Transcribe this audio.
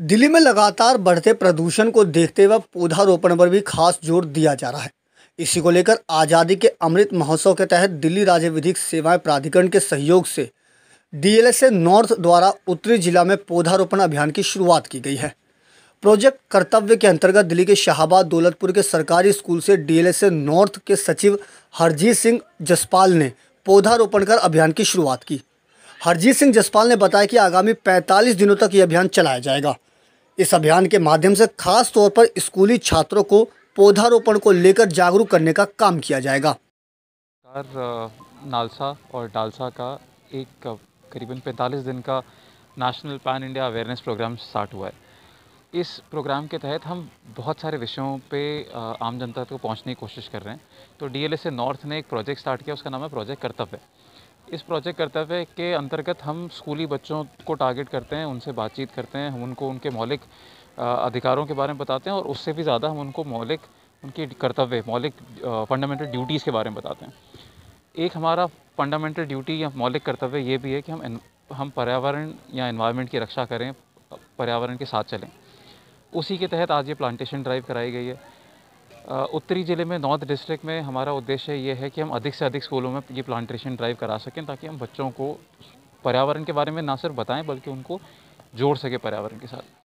दिल्ली में लगातार बढ़ते प्रदूषण को देखते हुए पौधारोपण पर भी खास जोर दिया जा रहा है इसी को लेकर आज़ादी के अमृत महोत्सव के तहत दिल्ली राज्य विधिक सेवाएं प्राधिकरण के सहयोग से डीएलएसए नॉर्थ द्वारा उत्तरी जिला में पौधारोपण अभियान की शुरुआत की गई है प्रोजेक्ट कर्तव्य के अंतर्गत दिल्ली के शाहबाद दौलतपुर के सरकारी स्कूल से डीएलएसए नॉर्थ के सचिव हरजीत सिंह जसपाल ने पौधारोपण कर अभियान की शुरुआत की हरजीत सिंह जसपाल ने बताया कि आगामी 45 दिनों तक ये अभियान चलाया जाएगा इस अभियान के माध्यम से खास तौर पर स्कूली छात्रों को पौधारोपण को लेकर जागरूक करने का काम किया जाएगा नालसा और डालसा का एक करीबन 45 दिन का national pan India awareness programme start हुआ है इस प्रोग्राम के तहत हम बहुत सारे विषयों पे आम जनता तक पहुंचने की कोशिश कर रहे हैं तो डी एल नॉर्थ ने एक प्रोजेक्ट स्टार्ट किया उसका नाम है प्रोजेक्ट कर्तव्य इस प्रोजेक्ट कर्तव्य के अंतर्गत हम स्कूली बच्चों को टारगेट करते हैं उनसे बातचीत करते हैं हम उनको उनके मौलिक अधिकारों के बारे में बताते हैं और उससे भी ज़्यादा हम उनको मौलिक उनके कर्तव्य मौलिक फंडामेंटल ड्यूटीज़ के बारे में बताते हैं एक हमारा फंडामेंटल ड्यूटी या मौलिक कर्तव्य ये भी है कि हम हम पर्यावरण या इन्वायरमेंट की रक्षा करें पर्यावरण के साथ चलें उसी के तहत आज ये प्लांटेशन ड्राइव कराई गई है उत्तरी ज़िले में नॉर्थ डिस्ट्रिक्ट में हमारा उद्देश्य ये है कि हम अधिक से अधिक स्कूलों में ये प्लांटेशन ड्राइव करा सकें ताकि हम बच्चों को पर्यावरण के बारे में ना सिर्फ बताएं बल्कि उनको जोड़ सकें पर्यावरण के साथ